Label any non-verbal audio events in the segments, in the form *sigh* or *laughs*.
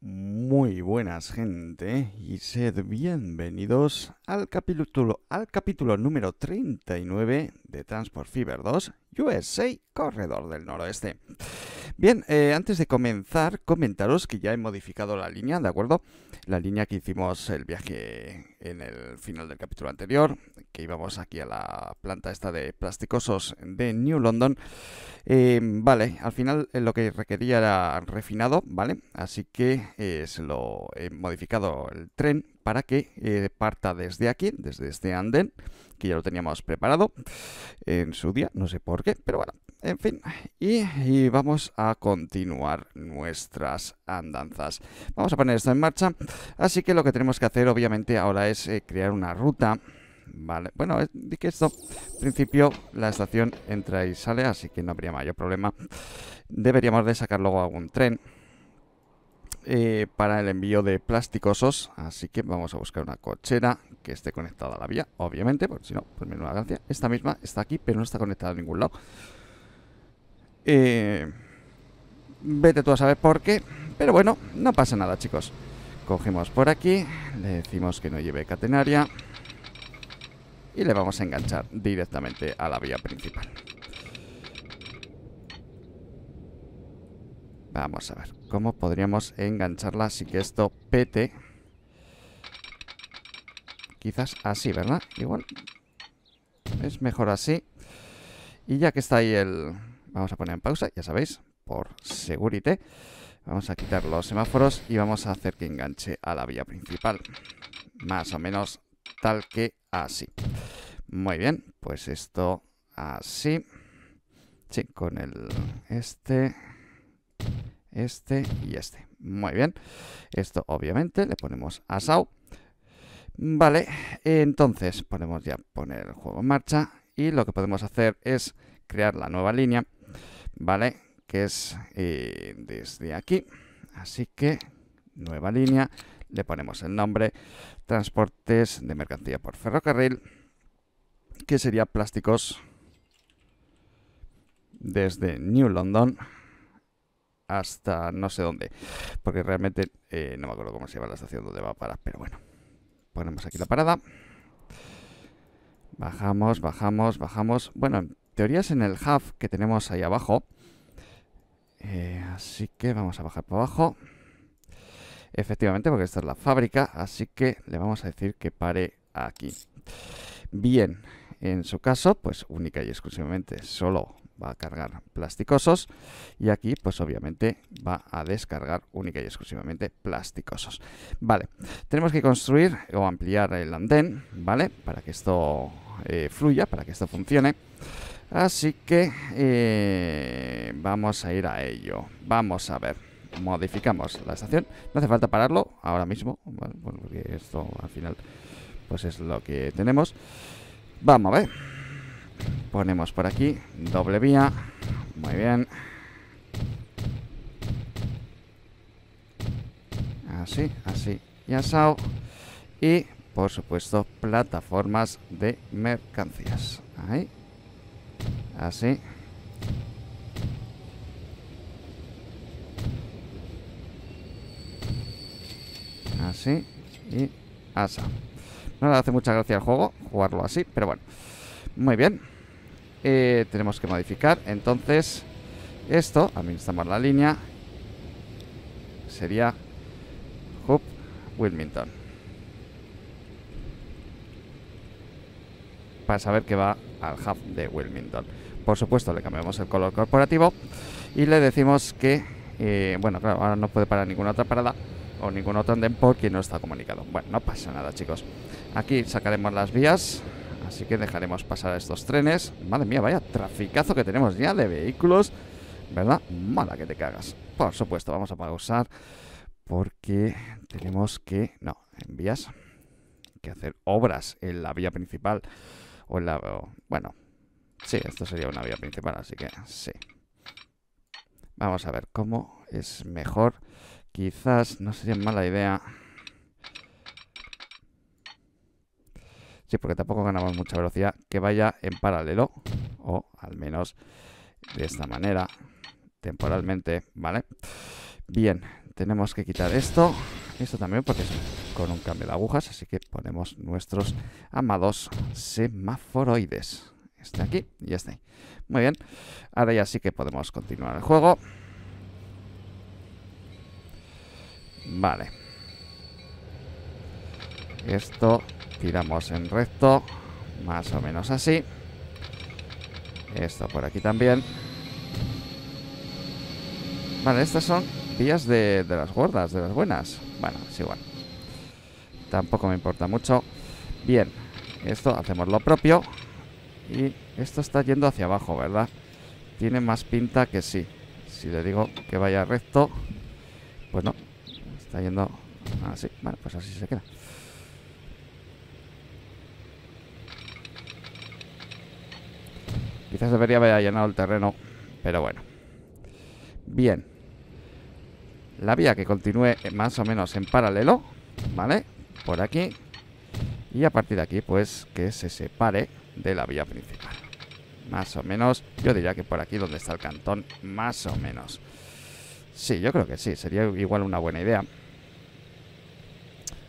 Muy buenas gente y sed bienvenidos al capítulo, al capítulo número 39 de Transport Fever 2 USA Corredor del Noroeste. Bien, eh, antes de comenzar, comentaros que ya he modificado la línea, ¿de acuerdo? La línea que hicimos el viaje en el final del capítulo anterior, que íbamos aquí a la planta esta de plásticosos de New London. Eh, vale, al final eh, lo que requería era refinado, ¿vale? Así que se lo he modificado el tren para que parta desde aquí, desde este andén, que ya lo teníamos preparado en su día, no sé por qué, pero bueno, en fin, y, vamos a continuar nuestras andanzas. Vamos a poner esto en marcha. Así que lo que tenemos que hacer, obviamente, ahora es eh, crear una ruta. Vale, bueno, eh, di que esto, en principio, la estación entra y sale, así que no habría mayor problema. Deberíamos de sacar luego algún tren eh, para el envío de plásticosos. Así que vamos a buscar una cochera que esté conectada a la vía, obviamente, porque si no, pues menuda gracia. Esta misma está aquí, pero no está conectada a ningún lado. Eh, vete tú a saber por qué. Pero bueno, no pasa nada, chicos. Cogemos por aquí, le decimos que no lleve catenaria y le vamos a enganchar directamente a la vía principal. Vamos a ver, ¿cómo podríamos engancharla así que esto pete? Quizás así, ¿verdad? Igual es mejor así. Y ya que está ahí el, Vamos a poner en pausa, ya sabéis, por seguridad. Vamos a quitar los semáforos y vamos a hacer que enganche a la vía principal. Más o menos tal que así. Muy bien, pues esto así. Sí, con el este, este y este. Muy bien. Esto obviamente le ponemos a SAO. Vale, entonces ponemos ya poner el juego en marcha y lo que podemos hacer es crear la nueva línea ¿vale? Que es eh, desde aquí. Así que, nueva línea, le ponemos el nombre, transportes de mercancía por ferrocarril, que sería plásticos desde New London hasta no sé dónde, porque realmente eh, no me acuerdo cómo se llama la estación donde va a parar, pero bueno, ponemos aquí la parada. Bajamos, bajamos, bajamos. Bueno, teorías en el hub que tenemos ahí abajo. Eh, así que vamos a bajar para abajo. Efectivamente, porque esta es la fábrica, así que le vamos a decir que pare aquí. Bien, en su caso, pues única y exclusivamente solo va a cargar plasticosos y aquí pues obviamente va a descargar única y exclusivamente plasticosos. Vale, tenemos que construir o ampliar el andén, ¿vale? Para que esto eh, fluya, para que esto funcione. Así que eh, vamos a ir a ello. Vamos a ver. Modificamos la estación. No hace falta pararlo ahora mismo. porque esto al final pues es lo que tenemos. Vamos a ver. Ponemos por aquí doble vía. Muy bien. Así, así y asado. Y por supuesto plataformas de mercancías. Ahí. Así. Así. Y asa. No le hace mucha gracia al juego jugarlo así, pero bueno. Muy bien. Eh, tenemos que modificar. Entonces, esto, administramos la línea. Sería hub Wilmington. Para saber que va al hub de Wilmington por supuesto le cambiamos el color corporativo y le decimos que, eh, bueno, claro, ahora no puede parar ninguna otra parada o ningún otro andén porque no está comunicado. Bueno, no pasa nada, chicos. Aquí sacaremos las vías, así que dejaremos pasar a estos trenes. Madre mía, vaya traficazo que tenemos ya de vehículos, ¿verdad? Mala que te cagas. Por supuesto, vamos a pausar porque tenemos que, no, en vías, que hacer obras en la vía principal o en la, bueno, Sí, esto sería una vía principal, así que sí. Vamos a ver cómo es mejor. Quizás no sería mala idea. Sí, porque tampoco ganamos mucha velocidad. Que vaya en paralelo. O al menos de esta manera. Temporalmente, ¿vale? Bien, tenemos que quitar esto. Esto también porque es con un cambio de agujas. Así que ponemos nuestros amados semaforoides está aquí y ya está ahí. Muy bien. Ahora ya sí que podemos continuar el juego. Vale. Esto tiramos en recto. Más o menos así. Esto por aquí también. Vale, estas son vías de, de las gordas, de las buenas. Bueno, es igual. Tampoco me importa mucho. Bien, esto hacemos lo propio. Y esto está yendo hacia abajo, ¿verdad? Tiene más pinta que sí. Si le digo que vaya recto, pues no. Está yendo así. Bueno, pues así se queda. Quizás debería haber llenado el terreno, pero bueno. Bien. La vía que continúe más o menos en paralelo, ¿vale? Por aquí y a partir de aquí, pues que se separe de la vía principal. Más o menos, yo diría que por aquí donde está el cantón, más o menos. Sí, yo creo que sí, sería igual una buena idea.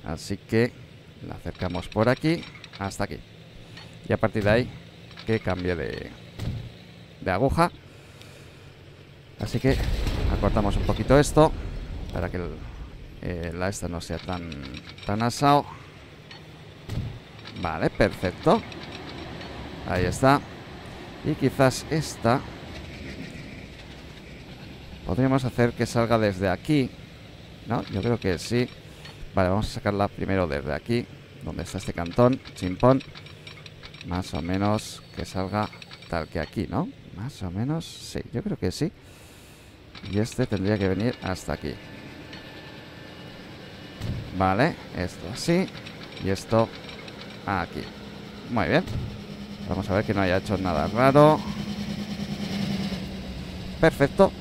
Así que la acercamos por aquí hasta aquí. Y a partir de ahí, que cambie de, de aguja. Así que acortamos un poquito esto para que eh, la esta no sea tan, tan asado. Vale, perfecto Ahí está Y quizás esta Podríamos hacer que salga desde aquí ¿No? Yo creo que sí Vale, vamos a sacarla primero desde aquí Donde está este cantón, chimpón Más o menos que salga tal que aquí, ¿no? Más o menos, sí, yo creo que sí Y este tendría que venir hasta aquí Vale, esto así Y esto Aquí. Muy bien. Vamos a ver que no haya hecho nada raro. Perfecto.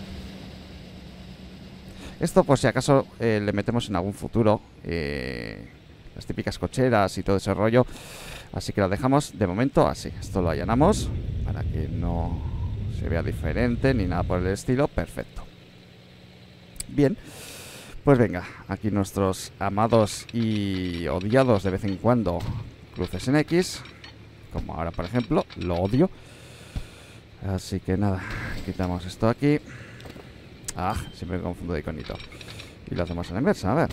Esto por si acaso eh, le metemos en algún futuro. Eh, las típicas cocheras y todo ese rollo. Así que lo dejamos de momento así. Esto lo allanamos para que no se vea diferente ni nada por el estilo. Perfecto. Bien. Pues venga, aquí nuestros amados y odiados de vez en cuando cruces en X, como ahora por ejemplo, lo odio. Así que nada, quitamos esto aquí. Ah, siempre me confundo de iconito. Y lo hacemos a la inversa, a ver.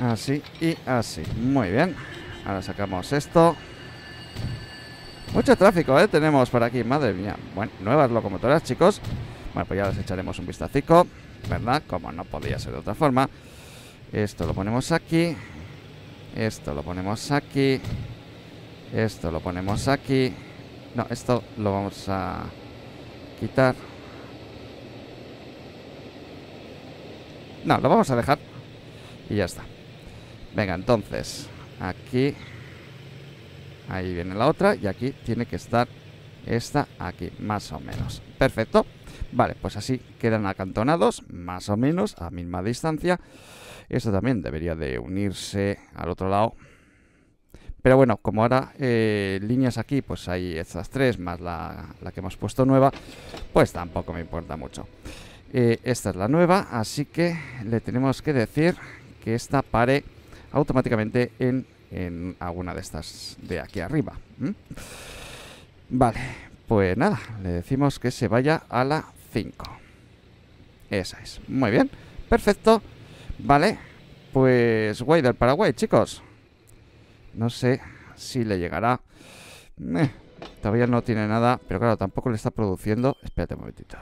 Así y así. Muy bien. Ahora sacamos esto. Mucho tráfico, ¿eh? Tenemos por aquí, madre mía. Bueno, nuevas locomotoras, chicos. Bueno, pues ya les echaremos un vistacico. ¿verdad? Como no podía ser de otra forma. Esto lo ponemos aquí. Esto lo ponemos aquí. Esto lo ponemos aquí. No, esto lo vamos a quitar. No, lo vamos a dejar. Y ya está. Venga, entonces, aquí... Ahí viene la otra y aquí tiene que estar esta aquí, más o menos. Perfecto. Vale, pues así quedan acantonados, más o menos, a misma distancia. Esto también debería de unirse al otro lado. Pero bueno, como ahora eh, líneas aquí, pues hay estas tres más la, que hemos puesto nueva, pues tampoco me importa mucho. Eh, esta es la nueva, así que le tenemos que decir que esta pare automáticamente en, alguna de estas de aquí arriba. Vale, pues nada, le decimos que se vaya a la 5. Esa es. Muy bien. Perfecto. Vale. Pues güey del Paraguay, chicos. No sé si le llegará. Eh, todavía no tiene nada. Pero claro, tampoco le está produciendo. Espérate un momentito.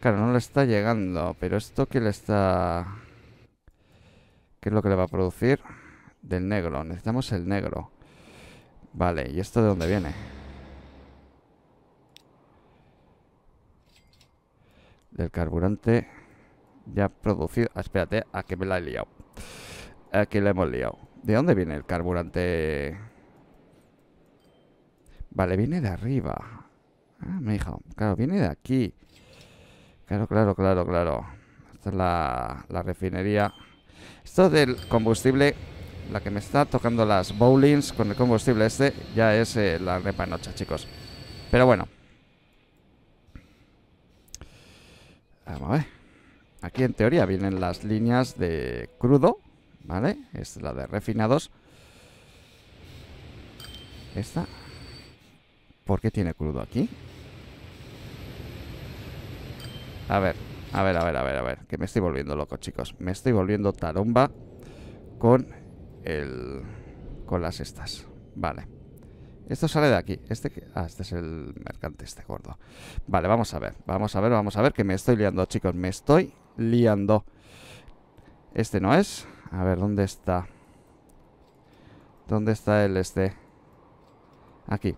Claro, no le está llegando. Pero esto que le está... ¿Qué es lo que le va a producir? Del negro. Necesitamos el negro. Vale, ¿y esto de dónde viene? Del carburante ya producido. Ah, espérate, a que me la he liado. Aquí la hemos liado. ¿De dónde viene el carburante? Vale, viene de arriba. Ah, me dijo. Claro, viene de aquí. Claro, claro, claro, claro. Esta es la, la refinería. Esto del combustible la que me está tocando las bowlings con el combustible este ya es eh, la la repanocha, chicos. Pero bueno. Vamos a ver. Aquí en teoría vienen las líneas de crudo, ¿vale? es la de refinados. Esta. ¿Por qué tiene crudo aquí? A ver, a ver, a ver, a ver, a ver. Que me estoy volviendo loco, chicos. Me estoy volviendo tarumba con el, con las estas. Vale. Esto sale de aquí. Este, ah, este es el mercante, este gordo. Vale, vamos a ver. Vamos a ver, vamos a ver que me estoy liando, chicos. Me estoy liando. Este no es. A ver, ¿dónde está? ¿Dónde está el este? Aquí.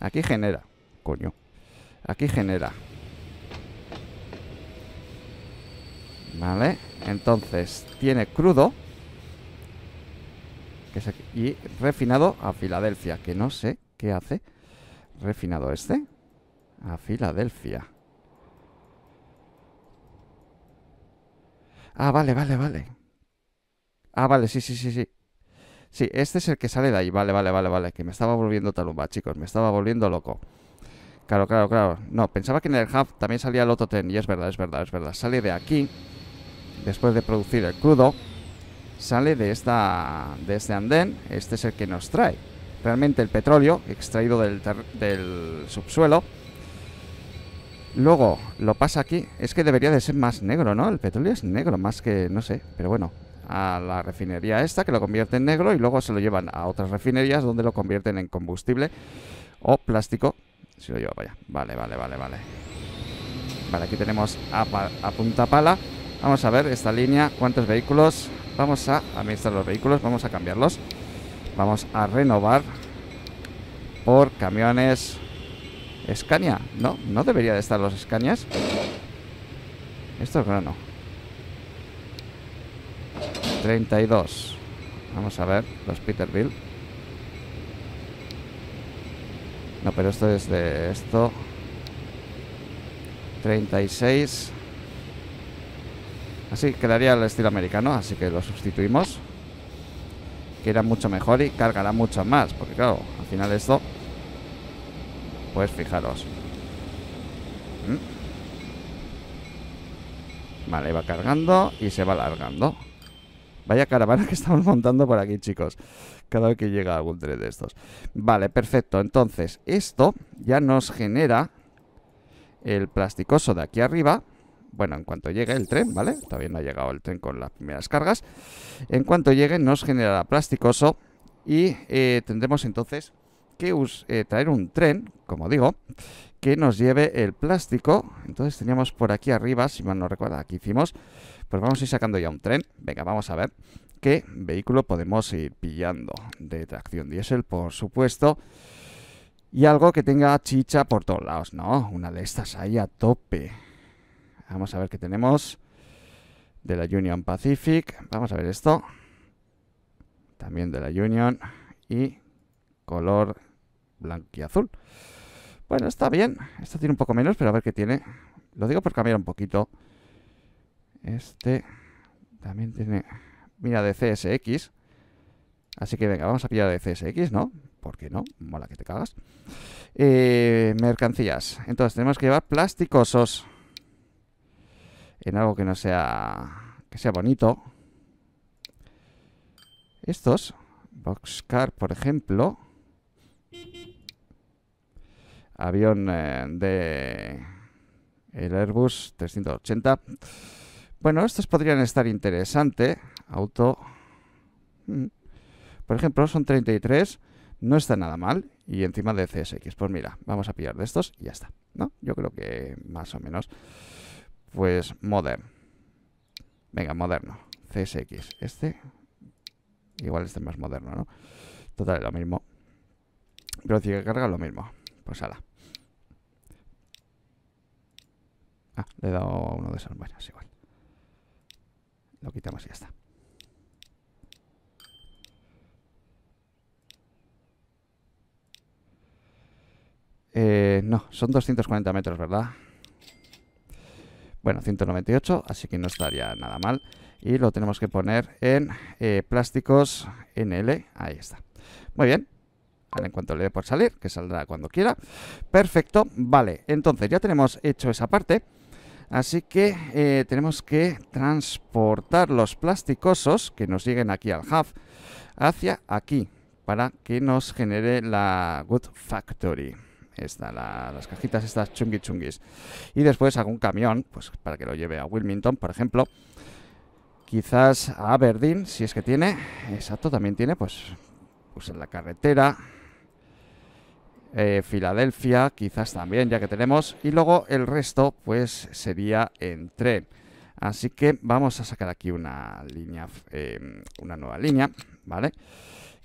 Aquí genera. Coño. Aquí genera. Vale. Entonces, tiene crudo y refinado a Filadelfia, que no sé qué hace. Refinado este a Filadelfia. Ah, vale, vale, vale. Ah, vale, sí, sí, sí, sí. Sí, este es el que sale de ahí. Vale, vale, vale, vale. Que me estaba volviendo talumba, chicos. Me estaba volviendo loco. Claro, claro, claro. No, pensaba que en el hub también salía el otro tren. Y es verdad, es verdad, es verdad. Sale de aquí. Después de producir el crudo sale de, esta, de este andén, este es el que nos trae. Realmente el petróleo extraído del, subsuelo. Luego lo pasa aquí. Es que debería de ser más negro, ¿no? El petróleo es negro, más que, no sé, pero bueno. A la refinería esta que lo convierte en negro y luego se lo llevan a otras refinerías donde lo convierten en combustible o plástico. Si lo llevo, vaya. Vale, vale, vale, vale. Vale, aquí tenemos a punta pala. Vamos a ver esta línea, cuántos vehículos. Vamos a administrar los vehículos, vamos a cambiarlos. Vamos a renovar por camiones Scania. No, no debería de estar los Scanias. Esto es grano. 32. Vamos a ver, los Peterbilt. No, pero esto es de esto. 36. Así quedaría el estilo americano, así que lo sustituimos. Que era mucho mejor y cargará mucho más, porque claro, al final esto... Pues fijaros. Mm. Vale, va cargando y se va alargando. Vaya caravana *laughs* que estamos montando por aquí, chicos. Cada vez que llega algún tren de estos. Vale, perfecto. Entonces, esto ya nos genera el plasticoso de aquí arriba bueno, en cuanto llegue el tren, ¿vale? Todavía no ha llegado el tren con las primeras cargas. En cuanto llegue nos generará plásticoso. y eh, tendremos entonces que eh, traer un tren, como digo, que nos lleve el plástico. Entonces teníamos por aquí arriba, si mal no recuerdo, aquí hicimos, pues vamos a ir sacando ya un tren. Venga, vamos a ver qué vehículo podemos ir pillando de tracción diésel, por supuesto. Y algo que tenga chicha por todos lados, ¿no? Una de estas hay a tope. Vamos a ver qué tenemos de la Union Pacific. Vamos a ver esto. También de la Union. Y color blanco y azul. Bueno, está bien. Esto tiene un poco menos, pero a ver qué tiene. Lo digo por cambiar un poquito. Este también tiene... Mira, de CSX. Así que venga, vamos a pillar de CSX, ¿no? ¿Por qué no? Mola que te cagas. Eh, mercancías. Entonces tenemos que llevar plásticosos en algo que no sea que sea bonito. Estos, Boxcar, por ejemplo, avión eh, de el Airbus 380. Bueno, estos podrían estar interesantes, Auto. Mm. Por ejemplo, son 33. No está nada mal. Y encima de CSX. Pues mira, vamos a pillar de estos y ya está. ¿No? Yo creo que más o menos. Pues modern. Venga, moderno. CSX. Este. Igual este más moderno, ¿no? Total, es lo mismo. pero que carga, lo mismo. Pues ala. Ah, le he dado uno de esos. Bueno, es igual. Lo quitamos y ya está. Eh, no, son 240 metros, ¿verdad? Bueno, 198, así que no estaría nada mal. Y lo tenemos que poner en eh, plásticos NL. Ahí está. Muy bien. en cuanto le dé por salir, que saldrá cuando quiera. Perfecto. Vale, entonces ya tenemos hecho esa parte. Así que eh, tenemos que transportar los plásticosos que nos lleguen aquí al hub hacia aquí para que nos genere la Good Factory están las cajitas estas chungi chungis Y después algún camión, pues para que lo lleve a Wilmington, por ejemplo. Quizás a Aberdeen, si es que tiene. Exacto, también tiene, pues, pues en la carretera. Eh, Filadelfia, quizás también, ya que tenemos. Y luego el resto, pues sería en tren. Así que vamos a sacar aquí una línea, em, una nueva línea, ¿vale?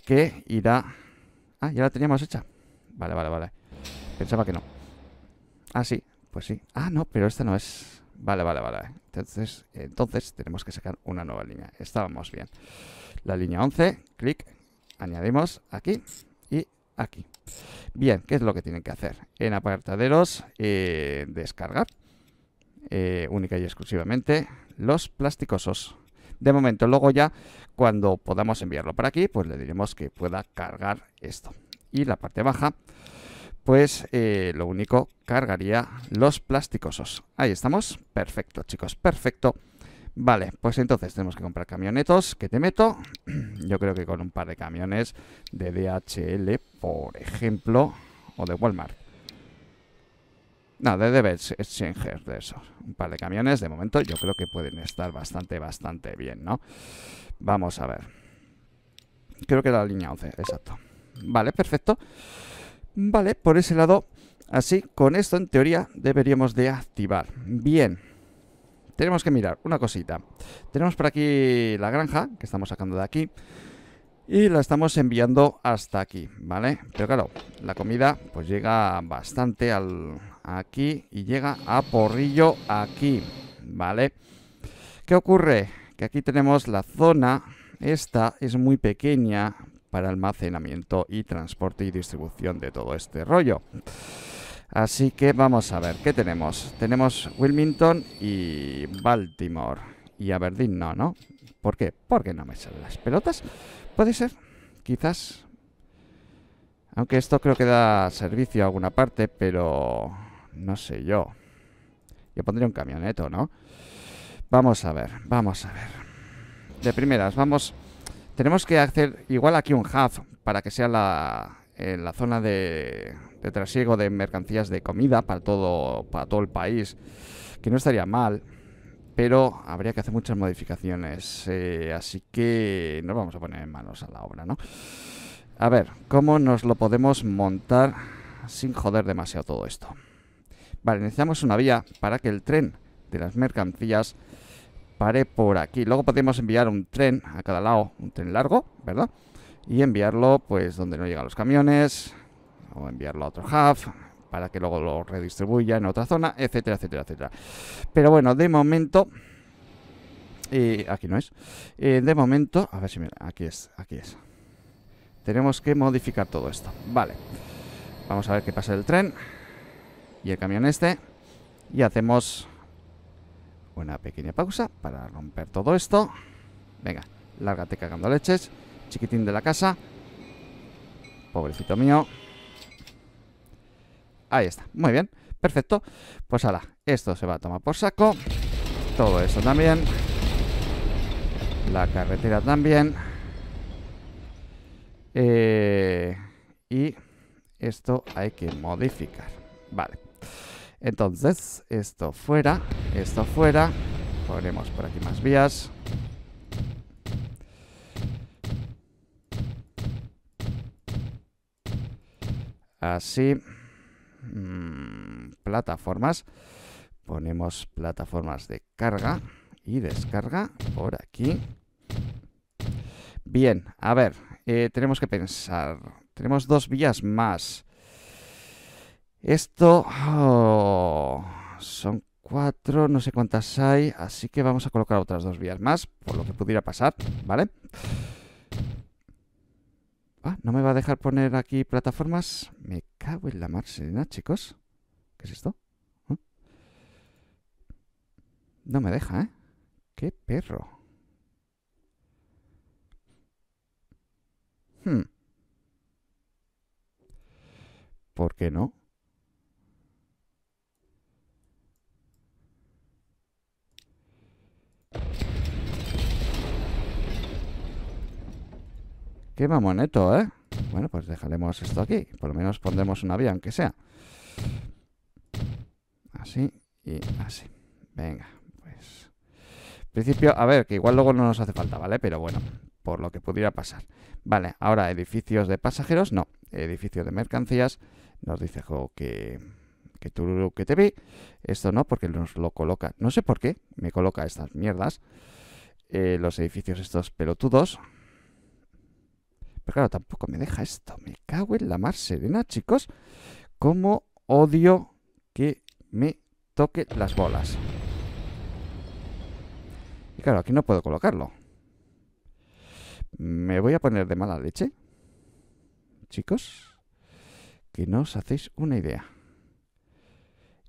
Que irá... Ah, ya la teníamos hecha. Vale, vale, vale. Pensaba que no. Ah, sí, pues sí. Ah, no, pero esta no es. Vale, vale, vale. Entonces, entonces tenemos que sacar una nueva línea. Estábamos bien. La línea 11, clic, añadimos aquí y aquí. Bien, ¿qué es lo que tienen que hacer? En apartaderos, eh, descargar eh, única y exclusivamente los plásticosos. De momento, luego ya, cuando podamos enviarlo para aquí, pues le diremos que pueda cargar esto. Y la parte baja, pues eh, lo único cargaría los plásticosos. Ahí estamos. Perfecto, chicos, perfecto. Vale, pues entonces tenemos que comprar camionetos, que te meto. *clears throat* Yo creo que con un par de camiones de DHL, por ejemplo, o de Walmart. No, de Devils Exchanger, de eso. Un par de camiones, de momento, yo creo que pueden estar bastante, bastante bien, ¿no? Vamos a ver. Creo que era la línea 11, exacto. Vale, perfecto. Vale, por ese lado, así, con esto en teoría deberíamos de activar. Bien. Tenemos que mirar una cosita. Tenemos por aquí la granja, que estamos sacando de aquí. Y la estamos enviando hasta aquí, ¿vale? Pero claro, la comida pues llega bastante al aquí y llega a porrillo aquí, ¿vale? ¿Qué ocurre? Que aquí tenemos la zona, esta es muy pequeña, para almacenamiento y transporte y distribución de todo este rollo. Así que vamos a ver, ¿qué tenemos? Tenemos Wilmington y Baltimore. Y Aberdeen no, ¿no? ¿Por qué? Porque no me salen las pelotas. Puede ser, quizás. Aunque esto creo que da servicio a alguna parte, pero no sé yo. Yo pondría un camioneto, ¿no? Vamos a ver, vamos a ver. De primeras, vamos tenemos que hacer igual aquí un hub para que sea la, eh, la zona de, trasiego de mercancías de comida para todo, para todo el país, que no estaría mal, pero habría que hacer muchas modificaciones, eh, así que nos vamos a poner manos a la obra, ¿no? A ver, ¿cómo nos lo podemos montar sin joder demasiado todo esto? Vale, necesitamos una vía para que el tren de las mercancías pare por aquí. Luego podemos enviar un tren a cada lado, un tren largo, ¿verdad? Y enviarlo pues donde no llegan los camiones, o enviarlo a otro hub, para que luego lo redistribuya en otra zona, etcétera, etcétera, etcétera. Pero bueno, de momento... Eh, aquí no es. Eh, de momento... A ver si mira Aquí es, aquí es. Tenemos que modificar todo esto. Vale. Vamos a ver qué pasa el tren. Y el camión este. Y hacemos una pequeña pausa para romper todo esto. Venga, lárgate cagando leches. Chiquitín de la casa. Pobrecito mío. Ahí está. Muy bien. Perfecto. Pues ahora, esto se va a tomar por saco. Todo esto también. La carretera también. Eh, y esto hay que modificar. Vale. Entonces, esto fuera, esto fuera. Ponemos por aquí más vías. Así. Mm, plataformas. Ponemos plataformas de carga y descarga por aquí. Bien, a ver, eh, tenemos que pensar. Tenemos dos vías más. Esto oh, son cuatro, no sé cuántas hay, así que vamos a colocar otras dos vías más, por lo que pudiera pasar, ¿vale? Ah, ¿no me va a dejar poner aquí plataformas? Me cago en la marcelina, chicos. ¿Qué es esto? ¿Ah? No me deja, ¿eh? ¡Qué perro! Hmm. ¿Por qué no? Qué mamoneto, ¿eh? Bueno, pues dejaremos esto aquí. Por lo menos pondremos un avión, aunque sea. Así y así. Venga, pues... principio, a ver, que igual luego no nos hace falta, ¿vale? Pero bueno, por lo que pudiera pasar. Vale, ahora edificios de pasajeros, no. Edificios de mercancías. Nos dice que... Que tú que te vi. Esto no, porque nos lo coloca. No sé por qué me coloca estas mierdas. Eh, los edificios estos pelotudos. Pero claro, tampoco me deja esto. Me cago en la mar serena, chicos. Como odio que me toque las bolas. Y claro, aquí no puedo colocarlo. Me voy a poner de mala leche. Chicos, que no os hacéis una idea.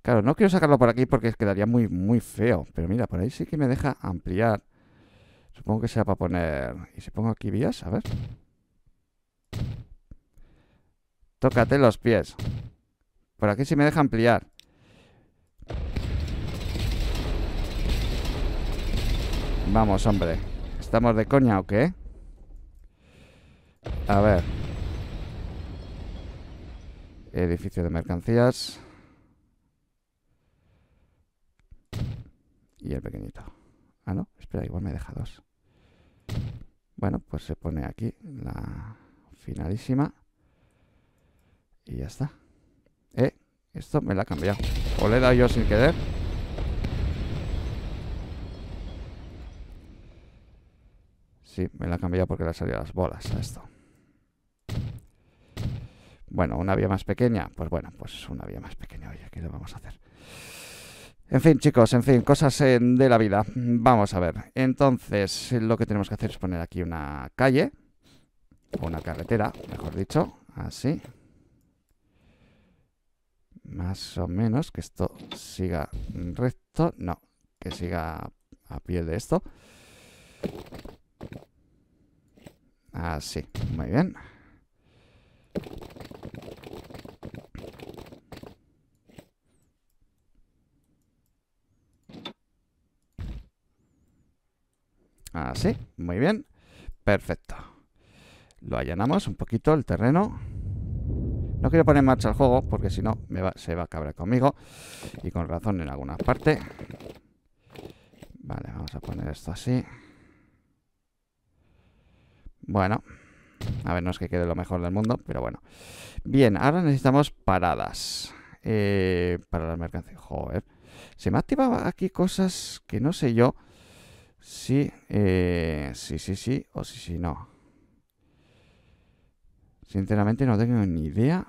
Claro, no quiero sacarlo por aquí porque quedaría muy, muy feo. Pero mira, por ahí sí que me deja ampliar. Supongo que sea para poner... ¿Y si pongo aquí vías? A ver... Tócate los pies. Por aquí sí me deja ampliar. Vamos, hombre. ¿Estamos de coña o qué? A ver. Edificio de mercancías. Y el pequeñito. Ah, no. Espera, igual me deja dos. Bueno, pues se pone aquí la finalísima. Y ya está. Eh, esto me la ha cambiado. O le he dado yo sin querer. Sí, me la ha cambiado porque le han salido las bolas a esto. Bueno, una vía más pequeña. Pues bueno, pues una vía más pequeña. Oye, ¿qué le vamos a hacer? En fin, chicos, en fin, cosas eh, de la vida. Vamos a ver. Entonces, lo que tenemos que hacer es poner aquí una calle. O una carretera, mejor dicho. Así. Más o menos que esto siga recto. No, que siga a pie de esto. Así, muy bien. Así, muy bien. Perfecto. Lo allanamos un poquito el terreno. No quiero poner en marcha el juego porque si no se va a cabrar conmigo. Y con razón en alguna parte. Vale, vamos a poner esto así. Bueno. A ver, no es que quede lo mejor del mundo, pero bueno. Bien, ahora necesitamos paradas. Eh, para las mercancías. Joder. Se me activado aquí cosas que no sé yo. Sí, eh, sí, sí, sí, o sí, sí, no. Sinceramente no tengo ni idea.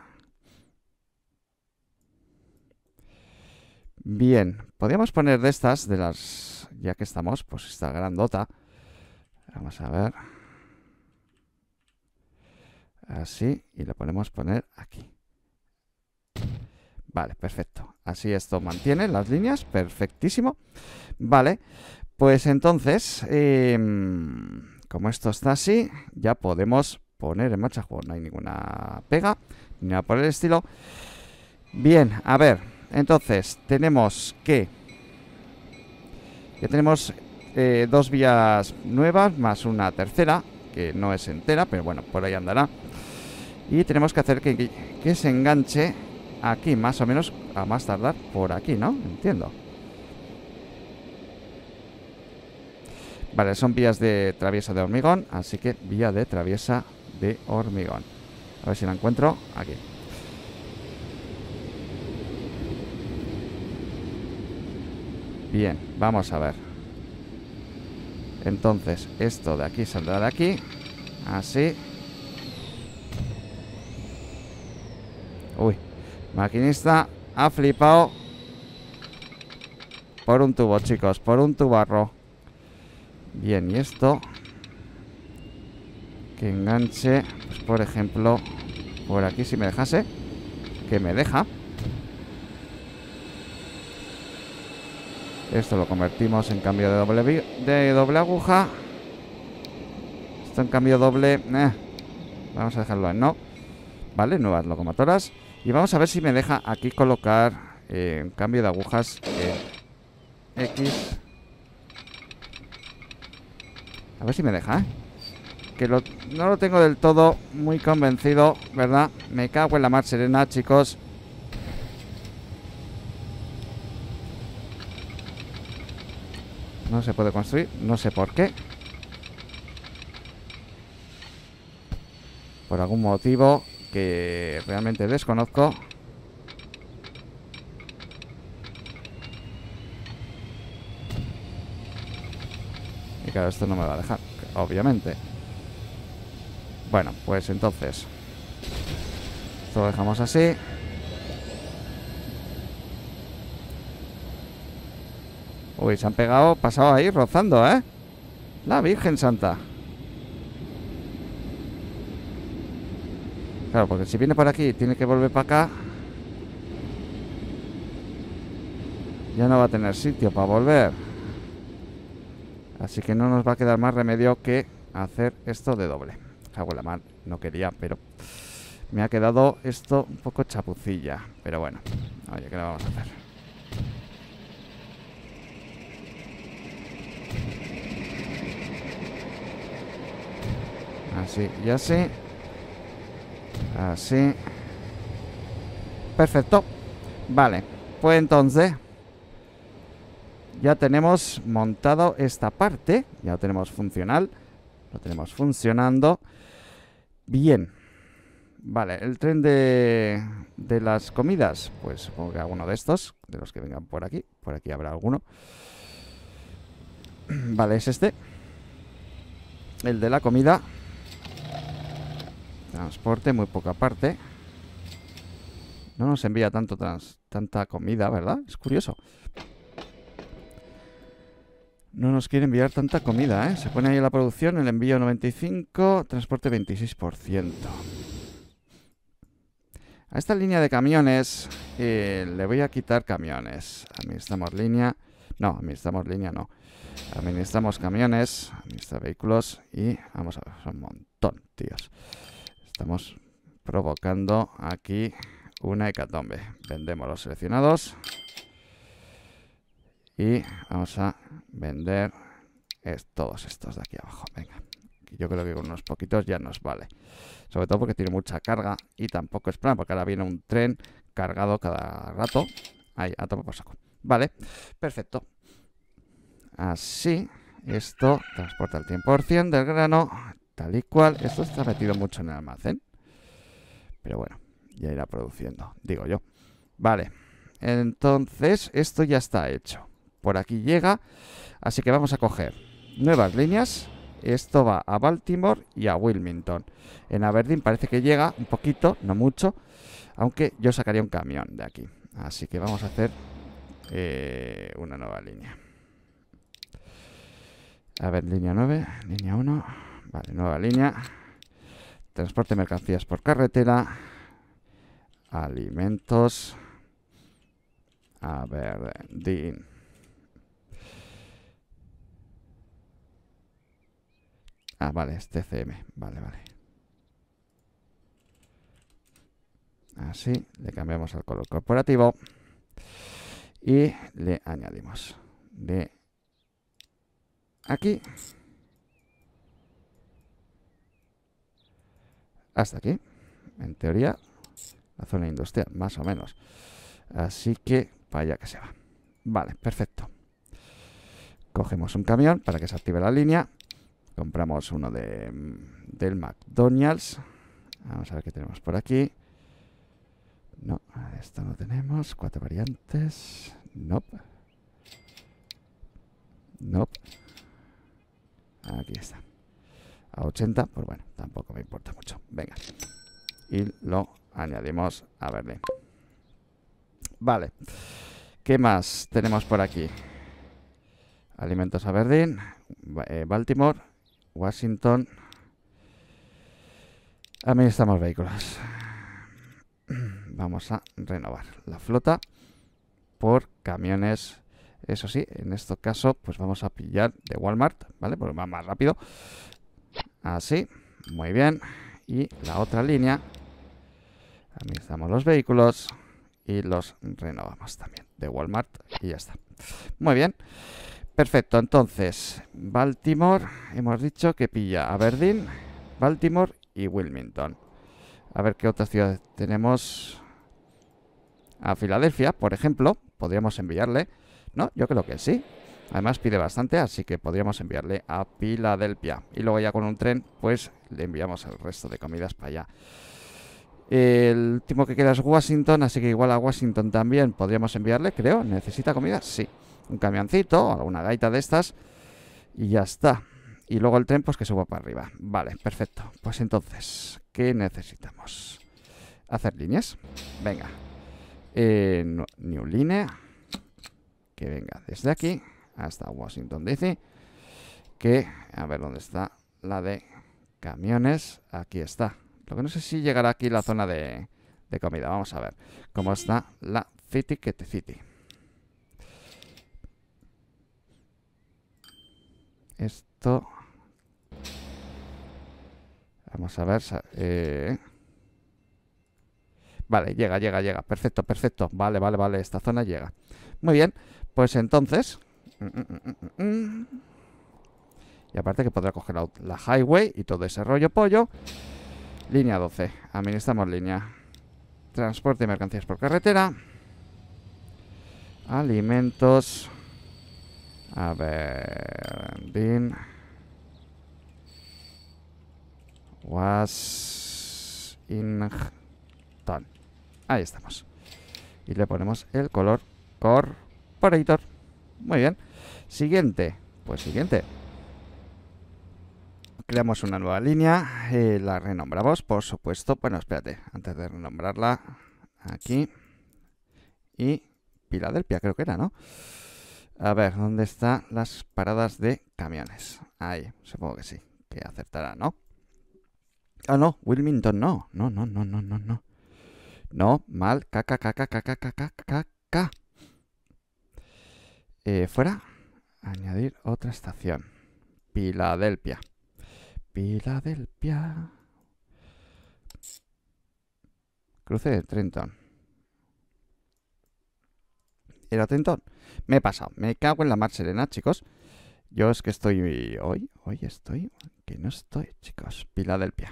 Bien, podríamos poner de estas, de las... Ya que estamos, pues esta grandota. Vamos a ver. Así, y la podemos poner aquí. Vale, perfecto. Así esto mantiene las líneas, perfectísimo. Vale, pues entonces, em, como esto está así, ya podemos poner en marcha el juego. No hay ninguna pega, ni nada por el estilo. Bien, a ver. Entonces, tenemos que... Ya tenemos eh, dos vías nuevas, más una tercera, que no es entera, pero bueno, por ahí andará. Y tenemos que hacer que, que se enganche aquí, más o menos, a más tardar por aquí, ¿no? Entiendo. Vale, son vías de traviesa de hormigón, así que vía de traviesa de hormigón. A ver si la encuentro aquí. Bien, vamos a ver. Entonces, esto de aquí saldrá de aquí. Así. Uy, maquinista ha flipado. Por un tubo, chicos, por un tubarro. Bien, y esto que enganche, pues, por ejemplo, por aquí si me dejase, que me deja. Esto lo convertimos en cambio de doble, doble aguja. Esto en cambio doble... Eh, vamos a dejarlo en no. Vale, nuevas locomotoras. Y vamos a ver si me deja aquí colocar eh, En cambio de agujas eh, X. A ver si me deja, ¿eh? que no lo tengo del todo muy convencido, ¿verdad? Me cago en la mar serena, chicos. No se puede construir, no sé por qué. Por algún motivo que realmente desconozco. Y claro, esto no me va a dejar, obviamente. Bueno, pues entonces Esto lo dejamos así Uy, se han pegado, pasado ahí, rozando, ¿eh? La Virgen Santa Claro, porque si viene por aquí tiene que volver para acá Ya no va a tener sitio para volver Así que no nos va a quedar más remedio que hacer esto de doble hago la mal. No quería, pero me ha quedado esto un poco chapucilla. Pero bueno, oye, ¿qué le vamos a hacer? Así y así. Así. Perfecto. Vale, pues entonces ya tenemos montado esta parte, ya tenemos funcional. Lo tenemos funcionando. Bien. Vale, el tren de, de las comidas. Pues supongo que alguno de estos, de los que vengan por aquí. Por aquí habrá alguno. *clears throat* Vale, es este. El de la comida. Transporte, muy poca parte. No nos envía tanto tanta comida, ¿verdad? Es curioso. No nos quiere enviar tanta comida, ¿eh? Se pone ahí la producción, el envío 95, transporte 26%. A esta línea de camiones eh, le voy a quitar camiones. Administramos línea. No, administramos línea no. Administramos camiones, Administramos vehículos y vamos a ver, son un montón, tíos. Estamos provocando aquí una hecatombe. Vendemos los seleccionados. Y vamos a vender todos estos de aquí abajo. Venga, yo creo que con unos poquitos ya nos vale. Sobre todo porque tiene mucha carga y tampoco es plan, porque ahora viene un tren cargado cada rato. Ahí, a topo por saco. Vale, perfecto. Así, esto transporta el 100% del grano, tal y cual. Esto está metido mucho en el almacén. Pero bueno, ya irá produciendo, digo yo. Vale, entonces esto ya está hecho por aquí llega. Así que vamos a coger nuevas líneas. Esto va a Baltimore y a Wilmington. En Aberdeen parece que llega un poquito, no mucho. Aunque yo sacaría un camión de aquí. Así que vamos a hacer eh, una nueva línea. A ver, línea 9, línea 1. Vale, nueva línea. Transporte de mercancías por carretera. Alimentos. A Ah, vale, es TCM. Vale, vale. Así, le cambiamos al color corporativo y le añadimos de aquí hasta aquí. En teoría, la zona industrial, más o menos. Así que para allá que se va. Vale, perfecto. Cogemos un camión para que se active la línea Compramos uno de, del McDonald's. Vamos a ver qué tenemos por aquí. No, esto no tenemos. Cuatro variantes. Nope. Nope. Aquí está. A 80, pues bueno, tampoco me importa mucho. Venga. Y lo añadimos a verde. Vale. ¿Qué más tenemos por aquí? Alimentos a Verde. Eh, Baltimore, Washington. Administramos vehículos. Vamos a renovar la flota por camiones. Eso sí, en este caso, pues vamos a pillar de Walmart, ¿vale? Porque va más rápido. Así, muy bien. Y la otra línea, administramos los vehículos y los renovamos también de Walmart y ya está. Muy bien. Perfecto, entonces, Baltimore, hemos dicho que pilla a Aberdeen, Baltimore y Wilmington. A ver qué otras ciudades tenemos. A Filadelfia, por ejemplo, podríamos enviarle. No, yo creo que sí. Además pide bastante, así que podríamos enviarle a Filadelfia. Y luego ya con un tren, pues le enviamos el resto de comidas para allá. El último que queda es Washington, así que igual a Washington también podríamos enviarle, creo. ¿Necesita comida? Sí un camioncito, alguna gaita de estas, y ya está. Y luego el tren, pues que suba para arriba. Vale, perfecto. Pues entonces, ¿qué necesitamos? Hacer líneas. Venga. Eh, new Line. Que venga desde aquí hasta Washington DC. Que, a ver dónde está la de camiones. Aquí está. Lo que no sé si llegará aquí la zona de, de comida. Vamos a ver cómo está la City City. esto. Vamos a ver. Eh. Vale, llega, llega, llega. Perfecto, perfecto. Vale, vale, vale. Esta zona llega. Muy bien. Pues entonces... Mm, mm, mm, y aparte que podrá coger la, highway y todo ese rollo pollo. Línea 12. Administramos línea. Transporte y mercancías por carretera. Alimentos. A ver. Bin. Was. In. Ahí estamos. Y le ponemos el color Corporator. Muy bien. Siguiente. Pues siguiente. Creamos una nueva línea. Eh, la renombramos, por supuesto. Bueno, espérate. Antes de renombrarla. Aquí. Y Piladelpia, creo que era, ¿no? A ver, ¿dónde están las paradas de camiones? Ahí, supongo que sí, que acertará, ¿no? Ah, no, Wilmington no. No, no, no, no, no, no. No, mal, caca, Eh, fuera, añadir otra estación. Piladelpia. Piladelpia. Cruce de Trenton. El atentón. Me he pasado, me cago en la mar serena, chicos. Yo es que estoy hoy, hoy estoy, que no estoy, chicos. Pila pie.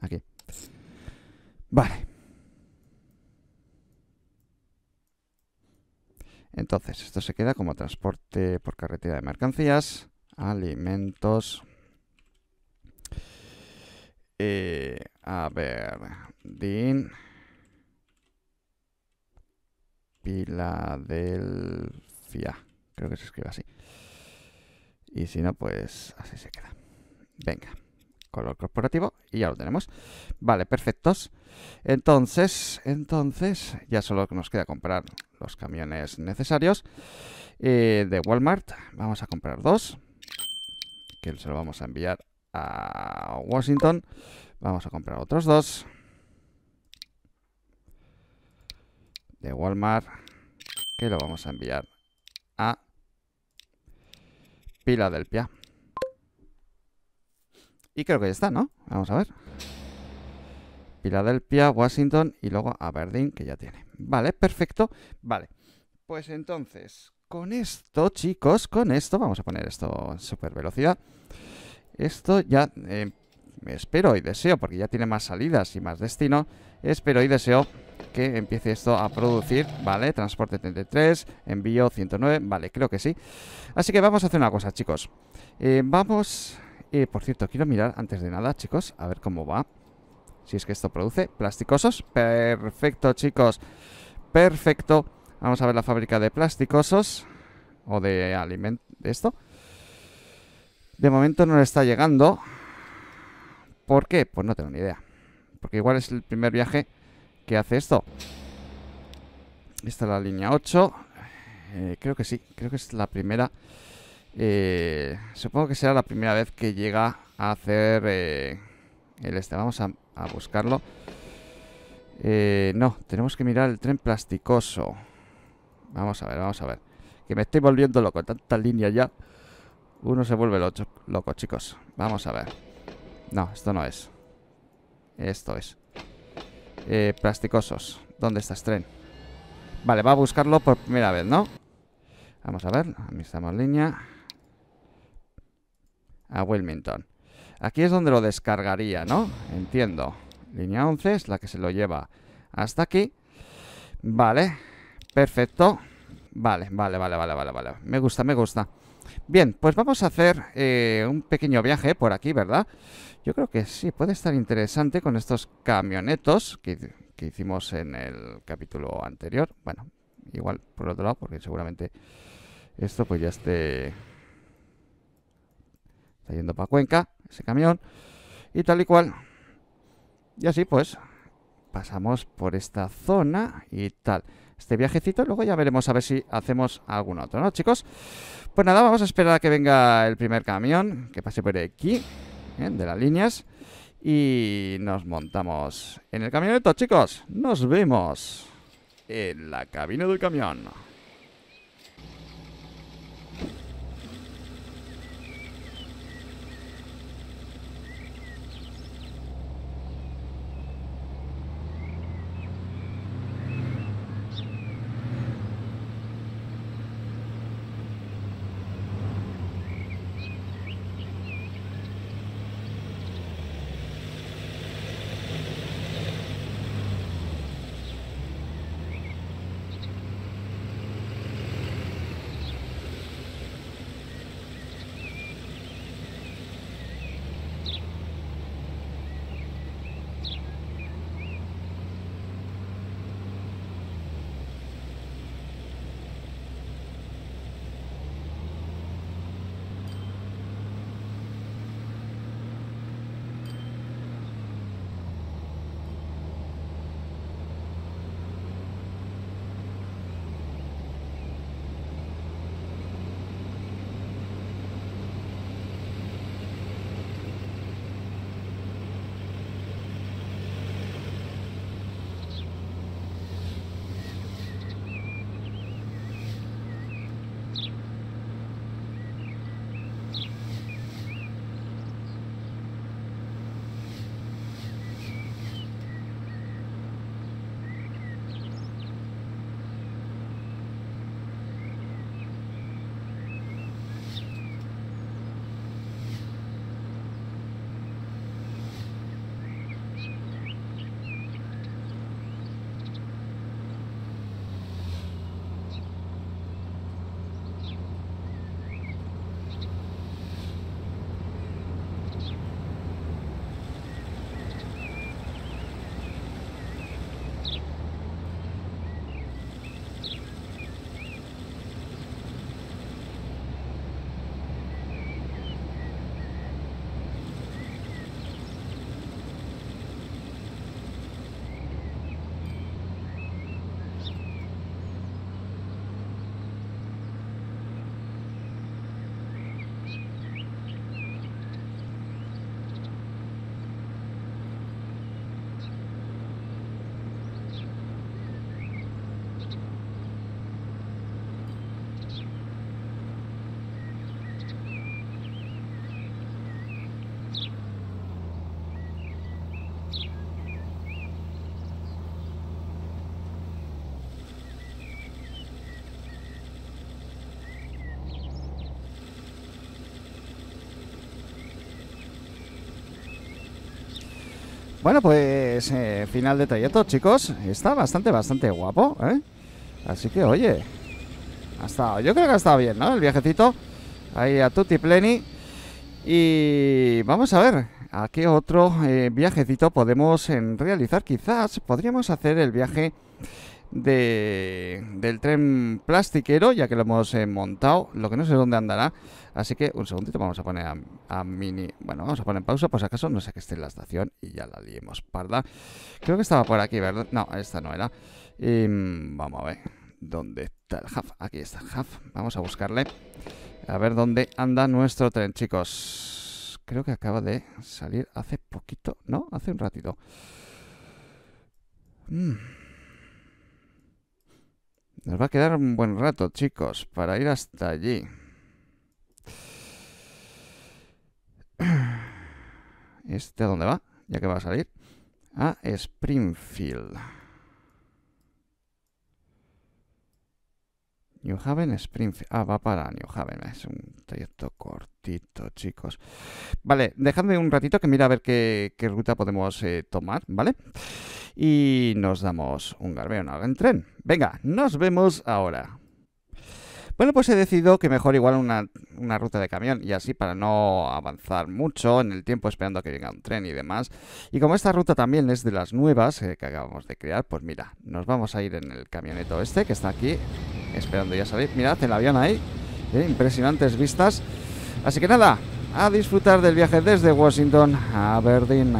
Aquí. Vale. Entonces, esto se queda como transporte por carretera de mercancías, alimentos. Eh, a ver, DIN la Filadelfia. Creo que se escribe así. Y si no, pues así se queda. Venga, color corporativo y ya lo tenemos. Vale, perfectos. Entonces, entonces, ya solo nos queda comprar los camiones necesarios eh, de Walmart. Vamos a comprar dos, que se lo vamos a enviar a Washington. Vamos a comprar otros dos. de Walmart que lo vamos a enviar a ...Piladelpia. Y creo que ya está, ¿no? Vamos a ver. Piladelpia, Washington y luego a Aberdeen, que ya tiene. Vale, perfecto. Vale. Pues entonces, con esto, chicos, con esto, vamos a poner esto en super velocidad. Esto ya eh, espero y deseo, porque ya tiene más salidas y más destino. Espero y deseo que empiece esto a producir, ¿vale? Transporte 33, envío 109, vale, creo que sí. Así que vamos a hacer una cosa, chicos. Eh, vamos... Eh, por cierto, quiero mirar antes de nada, chicos, a ver cómo va. Si es que esto produce plasticosos. Perfecto, chicos. Perfecto. Vamos a ver la fábrica de plasticosos. O de alimento... de esto. De momento no le está llegando. ¿Por qué? Pues no tengo ni idea. Porque igual es el primer viaje qué hace esto? Esta es la línea 8. Eh, creo que sí, creo que es la primera. Eh, supongo que será la primera vez que llega a hacer eh, el este. Vamos a, buscarlo. no, tenemos que mirar el tren plasticoso. Vamos a ver, vamos a ver. Que me estoy volviendo loco. Tanta línea ya. Uno se vuelve loco chicos. Vamos a ver. No, esto no es. Esto es. Eh, plasticosos. ¿Dónde estás, tren? Vale, va a buscarlo por primera vez, ¿no? Vamos a ver. en línea. A Wilmington. Aquí es donde lo descargaría, ¿no? Entiendo. Línea 11 es la que se lo lleva hasta aquí. Vale. Perfecto. Vale, vale, vale, vale, vale, vale. Me gusta, me gusta. Bien, pues vamos a hacer eh, un pequeño viaje por aquí, ¿verdad? Yo creo que sí, puede estar interesante con estos camionetos que, hicimos en el capítulo anterior. Bueno, igual por otro lado, porque seguramente esto pues ya esté... Está yendo para Cuenca, ese camión, y tal y cual. Y así pues, pasamos por esta zona y tal este viajecito. Luego ya veremos a ver si hacemos algún otro, ¿no, chicos? Pues nada, vamos a esperar a que venga el primer camión, que pase por aquí, ¿eh? de las líneas. Y nos montamos en el camioneto, chicos. Nos vemos en la cabina del camión. Bueno, pues eh, final de trayecto, chicos. Está bastante, bastante guapo, ¿eh? Así que, oye, ha estado, yo creo que ha estado bien, ¿no? El viajecito ahí a Tutti Pleni. Y vamos a ver a qué otro eh, viajecito podemos eh, realizar. Quizás podríamos hacer el viaje de, del tren plastiquero, ya que lo hemos eh, montado, lo que no sé dónde andará. Así que un segundito vamos a poner a, mini... Bueno, vamos a poner en pausa, por si acaso no sé que esté en la estación y ya la liemos parda. Creo que estaba por aquí, ¿verdad? No, esta no era. Y, vamos a ver, ¿dónde está el Huff? Aquí está el Huff, vamos a buscarle. A ver dónde anda nuestro tren, chicos. Creo que acaba de salir hace poquito, ¿no? Hace un ratito. Mm. Nos va a quedar un buen rato, chicos, para ir hasta allí. *clears throat* ¿Este a dónde va? Ya que va a salir. A Springfield. New Haven, Springfield. Ah, va para New Haven. Es un trayecto cortito, chicos. Vale, dejadme un ratito que mira a ver qué, ruta podemos eh, tomar, ¿vale? Y nos damos un garbeo en tren. Venga, nos vemos ahora. Bueno, pues he decidido que mejor igual una, ruta de camión y así para no avanzar mucho en el tiempo esperando a que venga un tren y demás. Y como esta ruta también es de las nuevas eh, que acabamos de crear, pues mira, nos vamos a ir en el camioneto este que está aquí esperando ya salir. Mirad el avión ahí, eh, impresionantes vistas. Así que nada, a disfrutar del viaje desde Washington a Berlín.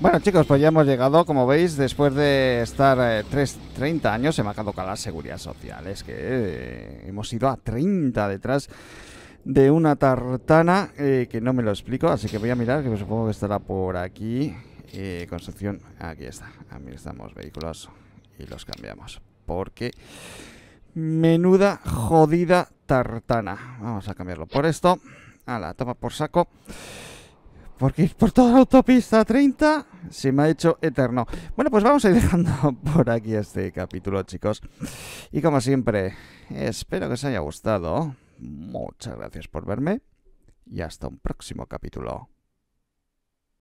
Bueno chicos, pues ya hemos llegado, como veis, después de estar 30 eh, años, se me ha caducado la seguridad social, es que eh, hemos ido a 30 detrás de una tartana eh, que no me lo explico, así que voy a mirar, que supongo que estará por aquí, construcción, aquí está, A mí estamos, vehículos, y los cambiamos, porque menuda jodida tartana, vamos a cambiarlo por esto, a la toma por saco. Porque por toda la autopista 30 se me ha hecho eterno. Bueno, pues vamos a ir dejando *laughs* por aquí este capítulo, chicos. Y como siempre, espero que os haya gustado. Muchas gracias por verme y hasta un próximo capítulo.